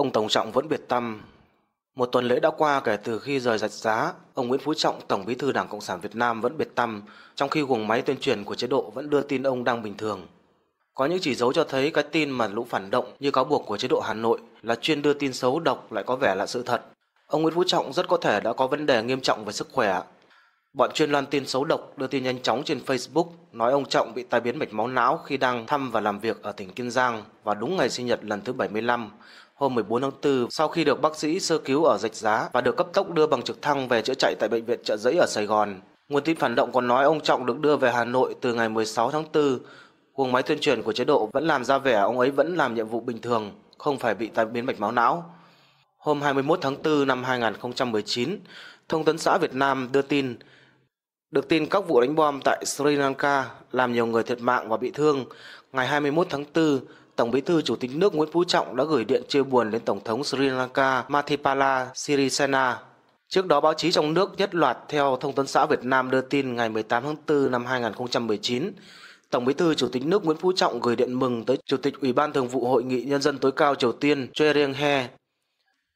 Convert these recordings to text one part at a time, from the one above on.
Ông Tổng Trọng vẫn biệt tâm. Một tuần lễ đã qua kể từ khi rời rạch giá, ông Nguyễn Phú Trọng, Tổng Bí thư Đảng Cộng sản Việt Nam vẫn biệt tâm, trong khi guồng máy tuyên truyền của chế độ vẫn đưa tin ông đang bình thường. Có những chỉ dấu cho thấy cái tin mà lũ phản động như cáo buộc của chế độ Hà Nội là chuyên đưa tin xấu độc lại có vẻ là sự thật. Ông Nguyễn Phú Trọng rất có thể đã có vấn đề nghiêm trọng về sức khỏe. Bọn chuyên loan tin xấu độc đưa tin nhanh chóng trên Facebook nói ông Trọng bị tai biến mạch máu não khi đang thăm và làm việc ở tỉnh Kiên Giang và đúng ngày sinh nhật lần thứ 75, Hôm 14 tháng 4, sau khi được bác sĩ sơ cứu ở Rạch Giá và được cấp tốc đưa bằng trực thăng về chữa chạy tại bệnh viện Trợ Giấy ở Sài Gòn, nguồn tin phản động còn nói ông Trọng được đưa về Hà Nội từ ngày 16 tháng 4. Cuồng máy tuyên truyền của chế độ vẫn làm ra vẻ ông ấy vẫn làm nhiệm vụ bình thường, không phải bị tai biến mạch máu não. Hôm 21 tháng 4 năm 2019, Thông tấn xã Việt Nam đưa tin được tin các vụ đánh bom tại Sri Lanka làm nhiều người thiệt mạng và bị thương, ngày 21 tháng 4, Tổng Bí thư Chủ tịch nước Nguyễn Phú Trọng đã gửi điện chia buồn đến Tổng thống Sri Lanka Mathipala Sirisena. Trước đó, báo chí trong nước nhất loạt theo Thông tấn xã Việt Nam đưa tin ngày 18 tháng 4 năm 2019, Tổng Bí thư Chủ tịch nước Nguyễn Phú Trọng gửi điện mừng tới Chủ tịch Ủy ban Thường vụ Hội nghị Nhân dân tối cao Triều Tiên Choi Ryong hae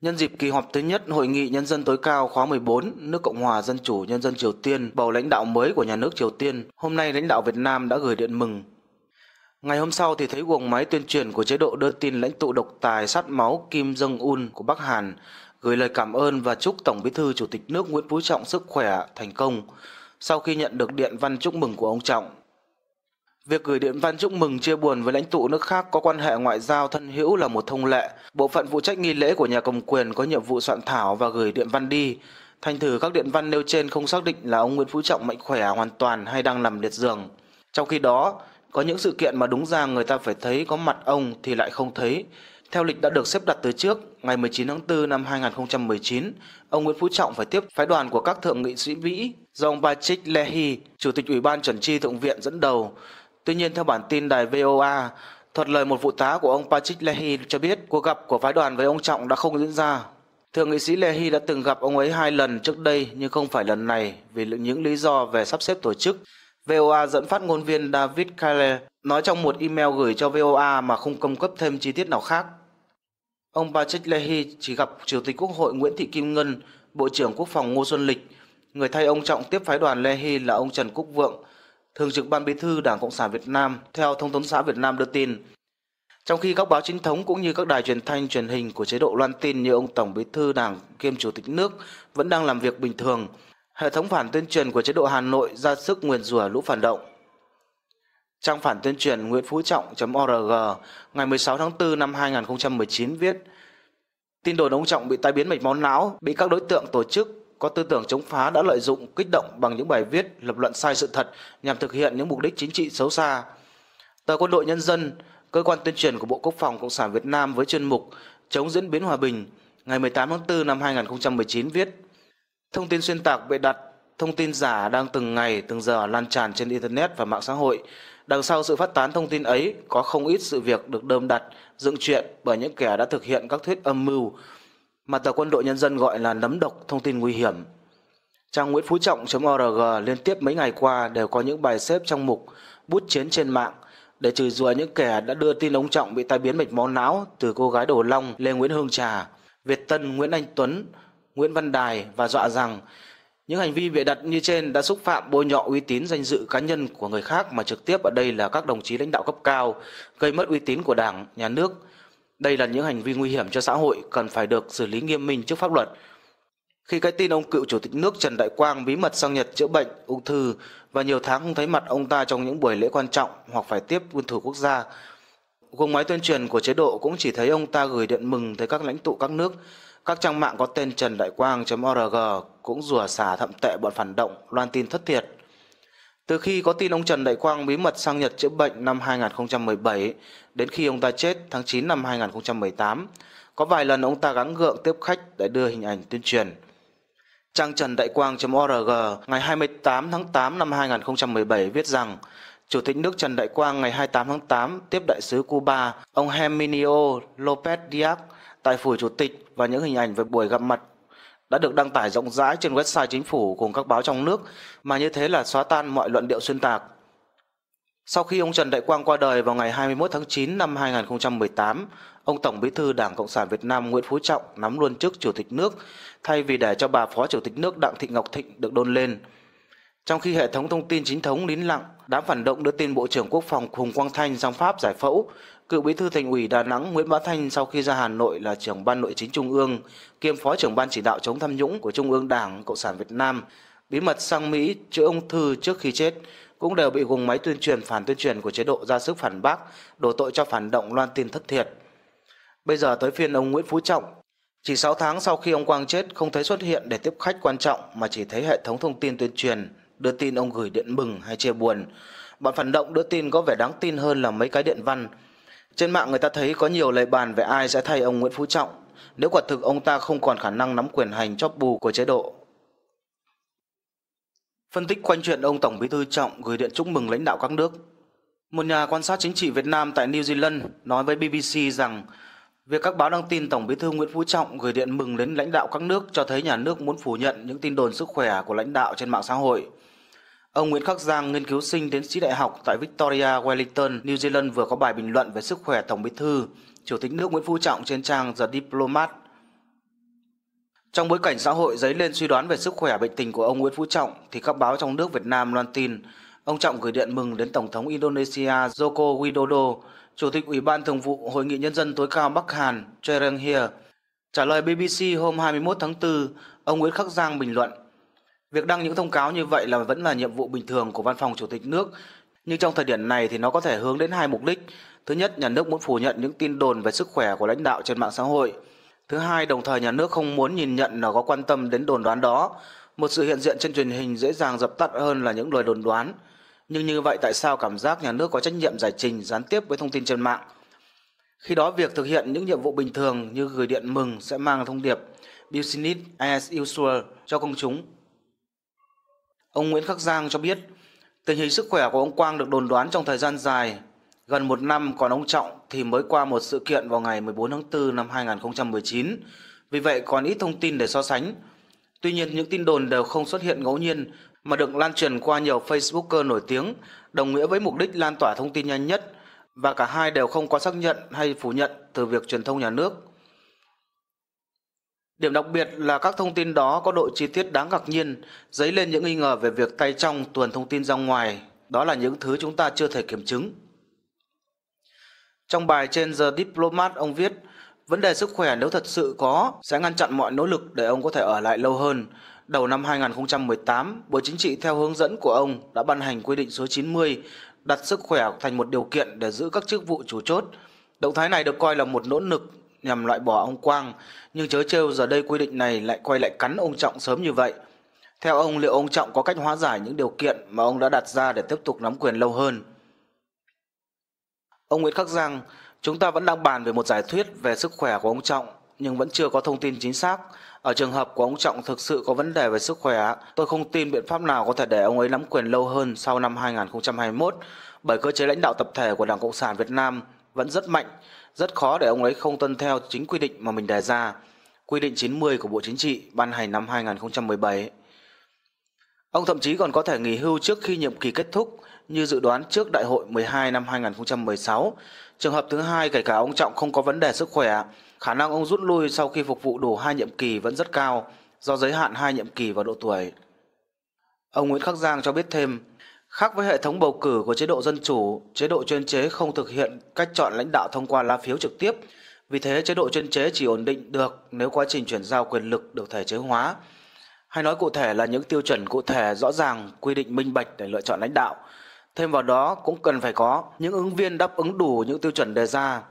Nhân dịp kỳ họp thứ nhất Hội nghị Nhân dân tối cao khóa 14, nước Cộng hòa Dân chủ Nhân dân Triều Tiên bầu lãnh đạo mới của nhà nước Triều Tiên, hôm nay lãnh đạo Việt Nam đã gửi điện mừng Ngày hôm sau thì thấy guồng máy tuyên truyền của chế độ đưa tin lãnh tụ độc tài sát máu Kim Jong-un của Bắc Hàn gửi lời cảm ơn và chúc Tổng Bí thư Chủ tịch nước Nguyễn Phú Trọng sức khỏe, thành công sau khi nhận được điện văn chúc mừng của ông Trọng. Việc gửi điện văn chúc mừng chia buồn với lãnh tụ nước khác có quan hệ ngoại giao thân hữu là một thông lệ. Bộ phận phụ trách nghi lễ của nhà cầm quyền có nhiệm vụ soạn thảo và gửi điện văn đi. Thành thử các điện văn nêu trên không xác định là ông Nguyễn Phú Trọng mạnh khỏe hoàn toàn hay đang nằm liệt giường. Trong khi đó, có những sự kiện mà đúng ra người ta phải thấy có mặt ông thì lại không thấy. Theo lịch đã được xếp đặt từ trước, ngày 19 tháng 4 năm 2019, ông Nguyễn Phú Trọng phải tiếp phái đoàn của các thượng nghị sĩ Mỹ do ông Patrick Leahy, Chủ tịch Ủy ban Chuẩn tri Thượng viện dẫn đầu. Tuy nhiên, theo bản tin đài VOA, thuật lời một vụ tá của ông Patrick Leahy cho biết cuộc gặp của phái đoàn với ông Trọng đã không diễn ra. Thượng nghị sĩ Leahy đã từng gặp ông ấy hai lần trước đây nhưng không phải lần này vì những lý do về sắp xếp tổ chức. VOA dẫn phát ngôn viên David Kale nói trong một email gửi cho VOA mà không cung cấp thêm chi tiết nào khác. Ông Patrick Leahy chỉ gặp Chủ tịch Quốc hội Nguyễn Thị Kim Ngân, Bộ trưởng Quốc phòng Ngô Xuân Lịch. Người thay ông Trọng tiếp phái đoàn Leahy là ông Trần Quốc Vượng, Thường trực Ban Bí thư Đảng Cộng sản Việt Nam, theo Thông tấn xã Việt Nam đưa tin. Trong khi các báo chính thống cũng như các đài truyền thanh truyền hình của chế độ loan tin như ông Tổng Bí thư Đảng kiêm Chủ tịch nước vẫn đang làm việc bình thường, hệ thống phản tuyên truyền của chế độ Hà Nội ra sức nguyền rủa lũ phản động. Trang phản tuyên truyền Nguyễn Phú Trọng.org ngày 16 tháng 4 năm 2019 viết Tin đồn ông Trọng bị tai biến mạch máu não, bị các đối tượng tổ chức có tư tưởng chống phá đã lợi dụng kích động bằng những bài viết lập luận sai sự thật nhằm thực hiện những mục đích chính trị xấu xa. Tờ Quân đội Nhân dân, cơ quan tuyên truyền của Bộ Quốc phòng Cộng sản Việt Nam với chuyên mục Chống diễn biến hòa bình ngày 18 tháng 4 năm 2019 viết Thông tin xuyên tạc bịa đặt, thông tin giả đang từng ngày, từng giờ lan tràn trên Internet và mạng xã hội. Đằng sau sự phát tán thông tin ấy có không ít sự việc được đơm đặt, dựng chuyện bởi những kẻ đã thực hiện các thuyết âm mưu mà tờ quân đội nhân dân gọi là nấm độc thông tin nguy hiểm. Trang Nguyễn Phú Trọng.org liên tiếp mấy ngày qua đều có những bài xếp trong mục bút chiến trên mạng để trừ rùa những kẻ đã đưa tin ông Trọng bị tai biến mạch máu não từ cô gái đổ Long Lê Nguyễn Hương Trà, Việt Tân Nguyễn Anh Tuấn, Nguyễn Văn Đài và dọa rằng những hành vi bịa đặt như trên đã xúc phạm bôi nhọ uy tín danh dự cá nhân của người khác mà trực tiếp ở đây là các đồng chí lãnh đạo cấp cao, gây mất uy tín của Đảng, nhà nước. Đây là những hành vi nguy hiểm cho xã hội cần phải được xử lý nghiêm minh trước pháp luật. Khi cái tin ông cựu chủ tịch nước Trần Đại Quang bí mật sang Nhật chữa bệnh ung thư và nhiều tháng không thấy mặt ông ta trong những buổi lễ quan trọng hoặc phải tiếp quân thủ quốc gia, gương máy tuyên truyền của chế độ cũng chỉ thấy ông ta gửi điện mừng tới các lãnh tụ các nước các trang mạng có tên Trần Đại Quang.org cũng rủa xả thậm tệ bọn phản động, loan tin thất thiệt. Từ khi có tin ông Trần Đại Quang bí mật sang Nhật chữa bệnh năm 2017 đến khi ông ta chết tháng 9 năm 2018, có vài lần ông ta gắng gượng tiếp khách để đưa hình ảnh tuyên truyền. Trang Trần Đại Quang.org ngày 28 tháng 8 năm 2017 viết rằng Chủ tịch nước Trần Đại Quang ngày 28 tháng 8 tiếp đại sứ Cuba ông heminio López Diaz tại phủ chủ tịch và những hình ảnh về buổi gặp mặt đã được đăng tải rộng rãi trên website chính phủ cùng các báo trong nước mà như thế là xóa tan mọi luận điệu xuyên tạc. Sau khi ông Trần Đại Quang qua đời vào ngày 21 tháng 9 năm 2018, ông Tổng Bí thư Đảng Cộng sản Việt Nam Nguyễn Phú Trọng nắm luôn chức Chủ tịch nước thay vì để cho bà Phó Chủ tịch nước Đặng Thị Ngọc Thịnh được đôn lên. Trong khi hệ thống thông tin chính thống nín lặng, đám phản động đưa tin Bộ trưởng Quốc phòng Hùng Quang Thanh sang Pháp giải phẫu Cựu bí thư thành ủy Đà Nẵng Nguyễn Bá Thanh sau khi ra Hà Nội là trưởng ban nội chính Trung ương, kiêm phó trưởng ban chỉ đạo chống tham nhũng của Trung ương Đảng Cộng sản Việt Nam, bí mật sang Mỹ chữa ung thư trước khi chết, cũng đều bị gùng máy tuyên truyền phản tuyên truyền của chế độ ra sức phản bác, đổ tội cho phản động loan tin thất thiệt. Bây giờ tới phiên ông Nguyễn Phú Trọng, chỉ 6 tháng sau khi ông Quang chết không thấy xuất hiện để tiếp khách quan trọng mà chỉ thấy hệ thống thông tin tuyên truyền, đưa tin ông gửi điện mừng hay chia buồn. Bọn phản động đưa tin có vẻ đáng tin hơn là mấy cái điện văn, trên mạng người ta thấy có nhiều lời bàn về ai sẽ thay ông Nguyễn Phú Trọng nếu quả thực ông ta không còn khả năng nắm quyền hành chóp bù của chế độ. Phân tích quanh chuyện ông Tổng Bí thư Trọng gửi điện chúc mừng lãnh đạo các nước. Một nhà quan sát chính trị Việt Nam tại New Zealand nói với BBC rằng việc các báo đăng tin Tổng Bí thư Nguyễn Phú Trọng gửi điện mừng đến lãnh đạo các nước cho thấy nhà nước muốn phủ nhận những tin đồn sức khỏe của lãnh đạo trên mạng xã hội Ông Nguyễn Khắc Giang, nghiên cứu sinh tiến sĩ đại học tại Victoria, Wellington, New Zealand vừa có bài bình luận về sức khỏe Tổng Bí thư, Chủ tịch nước Nguyễn Phú Trọng trên trang The Diplomat. Trong bối cảnh xã hội dấy lên suy đoán về sức khỏe bệnh tình của ông Nguyễn Phú Trọng thì các báo trong nước Việt Nam loan tin ông Trọng gửi điện mừng đến Tổng thống Indonesia Joko Widodo, Chủ tịch Ủy ban Thường vụ Hội nghị Nhân dân tối cao Bắc Hàn Choi Rang-hye. Trả lời BBC hôm 21 tháng 4, ông Nguyễn Khắc Giang bình luận – Việc đăng những thông cáo như vậy là vẫn là nhiệm vụ bình thường của văn phòng chủ tịch nước, nhưng trong thời điểm này thì nó có thể hướng đến hai mục đích. Thứ nhất, nhà nước muốn phủ nhận những tin đồn về sức khỏe của lãnh đạo trên mạng xã hội. Thứ hai, đồng thời nhà nước không muốn nhìn nhận nó có quan tâm đến đồn đoán đó. Một sự hiện diện trên truyền hình dễ dàng dập tắt hơn là những lời đồn đoán. Nhưng như vậy tại sao cảm giác nhà nước có trách nhiệm giải trình gián tiếp với thông tin trên mạng? Khi đó việc thực hiện những nhiệm vụ bình thường như gửi điện mừng sẽ mang thông điệp business as usual cho công chúng Ông Nguyễn Khắc Giang cho biết, tình hình sức khỏe của ông Quang được đồn đoán trong thời gian dài, gần một năm còn ông Trọng thì mới qua một sự kiện vào ngày 14 tháng 4 năm 2019, vì vậy còn ít thông tin để so sánh. Tuy nhiên những tin đồn đều không xuất hiện ngẫu nhiên mà được lan truyền qua nhiều Facebooker nổi tiếng, đồng nghĩa với mục đích lan tỏa thông tin nhanh nhất và cả hai đều không có xác nhận hay phủ nhận từ việc truyền thông nhà nước. Điểm đặc biệt là các thông tin đó có độ chi tiết đáng ngạc nhiên, dấy lên những nghi ngờ về việc tay trong tuần thông tin ra ngoài. Đó là những thứ chúng ta chưa thể kiểm chứng. Trong bài trên The Diplomat, ông viết, vấn đề sức khỏe nếu thật sự có sẽ ngăn chặn mọi nỗ lực để ông có thể ở lại lâu hơn. Đầu năm 2018, Bộ Chính trị theo hướng dẫn của ông đã ban hành quy định số 90 đặt sức khỏe thành một điều kiện để giữ các chức vụ chủ chốt. Động thái này được coi là một nỗ lực nhằm loại bỏ ông Quang, nhưng chớ trêu giờ đây quy định này lại quay lại cắn ông Trọng sớm như vậy. Theo ông liệu ông Trọng có cách hóa giải những điều kiện mà ông đã đặt ra để tiếp tục nắm quyền lâu hơn? Ông Nguyễn Khắc Giang, chúng ta vẫn đang bàn về một giải thuyết về sức khỏe của ông Trọng nhưng vẫn chưa có thông tin chính xác. Ở trường hợp của ông Trọng thực sự có vấn đề về sức khỏe, tôi không tin biện pháp nào có thể để ông ấy nắm quyền lâu hơn sau năm 2021 bởi cơ chế lãnh đạo tập thể của Đảng Cộng sản Việt Nam vẫn rất mạnh, rất khó để ông ấy không tuân theo chính quy định mà mình đề ra, quy định 90 của Bộ Chính trị ban hành năm 2017. Ông thậm chí còn có thể nghỉ hưu trước khi nhiệm kỳ kết thúc như dự đoán trước đại hội 12 năm 2016. Trường hợp thứ hai kể cả ông Trọng không có vấn đề sức khỏe, khả năng ông rút lui sau khi phục vụ đủ hai nhiệm kỳ vẫn rất cao do giới hạn hai nhiệm kỳ và độ tuổi. Ông Nguyễn Khắc Giang cho biết thêm, Khác với hệ thống bầu cử của chế độ dân chủ, chế độ chuyên chế không thực hiện cách chọn lãnh đạo thông qua lá phiếu trực tiếp. Vì thế, chế độ chuyên chế chỉ ổn định được nếu quá trình chuyển giao quyền lực được thể chế hóa. Hay nói cụ thể là những tiêu chuẩn cụ thể rõ ràng, quy định minh bạch để lựa chọn lãnh đạo. Thêm vào đó cũng cần phải có những ứng viên đáp ứng đủ những tiêu chuẩn đề ra.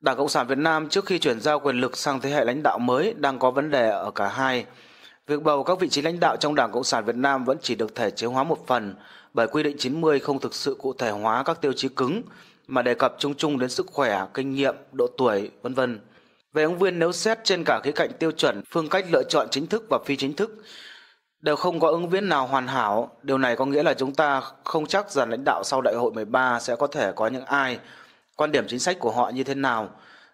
Đảng Cộng sản Việt Nam trước khi chuyển giao quyền lực sang thế hệ lãnh đạo mới đang có vấn đề ở cả hai Việc bầu các vị trí lãnh đạo trong Đảng Cộng sản Việt Nam vẫn chỉ được thể chế hóa một phần bởi quy định 90 không thực sự cụ thể hóa các tiêu chí cứng mà đề cập chung chung đến sức khỏe, kinh nghiệm, độ tuổi, vân vân. Về ứng viên nếu xét trên cả khía cạnh tiêu chuẩn, phương cách lựa chọn chính thức và phi chính thức, đều không có ứng viên nào hoàn hảo. Điều này có nghĩa là chúng ta không chắc rằng lãnh đạo sau đại hội 13 sẽ có thể có những ai, quan điểm chính sách của họ như thế nào,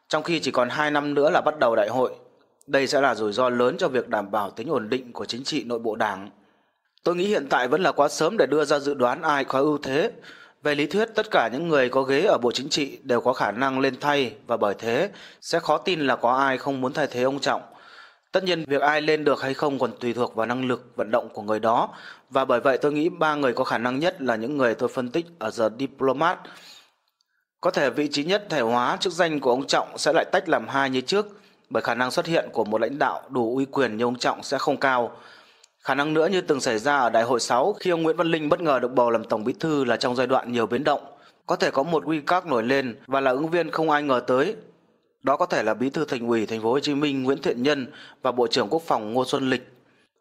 trong khi chỉ còn 2 năm nữa là bắt đầu đại hội. Đây sẽ là rủi ro lớn cho việc đảm bảo tính ổn định của chính trị nội bộ đảng. Tôi nghĩ hiện tại vẫn là quá sớm để đưa ra dự đoán ai có ưu thế. Về lý thuyết, tất cả những người có ghế ở Bộ Chính trị đều có khả năng lên thay và bởi thế sẽ khó tin là có ai không muốn thay thế ông Trọng. Tất nhiên việc ai lên được hay không còn tùy thuộc vào năng lực vận động của người đó và bởi vậy tôi nghĩ ba người có khả năng nhất là những người tôi phân tích ở The Diplomat. Có thể vị trí nhất thể hóa chức danh của ông Trọng sẽ lại tách làm hai như trước – bởi khả năng xuất hiện của một lãnh đạo đủ uy quyền như ông Trọng sẽ không cao. Khả năng nữa như từng xảy ra ở Đại hội 6 khi ông Nguyễn Văn Linh bất ngờ được bầu làm Tổng Bí Thư là trong giai đoạn nhiều biến động, có thể có một các nổi lên và là ứng viên không ai ngờ tới. Đó có thể là Bí thư Thành ủy Thành phố Hồ Chí Minh Nguyễn Thiện Nhân và Bộ trưởng Quốc phòng Ngô Xuân Lịch.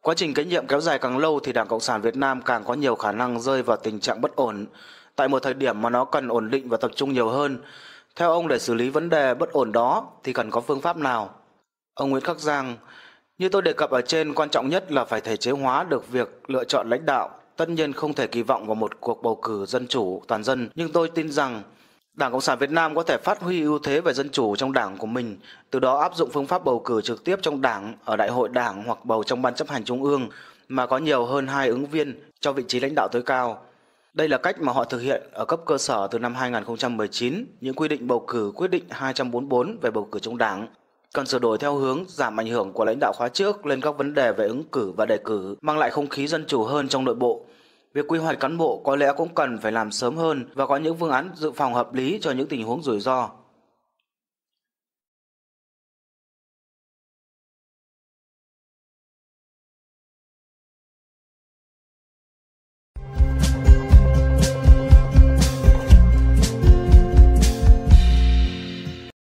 Quá trình kế nhiệm kéo dài càng lâu thì Đảng Cộng sản Việt Nam càng có nhiều khả năng rơi vào tình trạng bất ổn tại một thời điểm mà nó cần ổn định và tập trung nhiều hơn. Theo ông để xử lý vấn đề bất ổn đó thì cần có phương pháp nào? Ông Nguyễn Khắc Giang, như tôi đề cập ở trên, quan trọng nhất là phải thể chế hóa được việc lựa chọn lãnh đạo. Tất nhiên không thể kỳ vọng vào một cuộc bầu cử dân chủ toàn dân, nhưng tôi tin rằng Đảng Cộng sản Việt Nam có thể phát huy ưu thế về dân chủ trong đảng của mình, từ đó áp dụng phương pháp bầu cử trực tiếp trong đảng, ở đại hội đảng hoặc bầu trong ban chấp hành trung ương mà có nhiều hơn hai ứng viên cho vị trí lãnh đạo tối cao. Đây là cách mà họ thực hiện ở cấp cơ sở từ năm 2019, những quy định bầu cử quyết định 244 về bầu cử trong đảng Cần sửa đổi theo hướng giảm ảnh hưởng của lãnh đạo khóa trước lên các vấn đề về ứng cử và đề cử, mang lại không khí dân chủ hơn trong nội bộ. Việc quy hoạch cán bộ có lẽ cũng cần phải làm sớm hơn và có những phương án dự phòng hợp lý cho những tình huống rủi ro.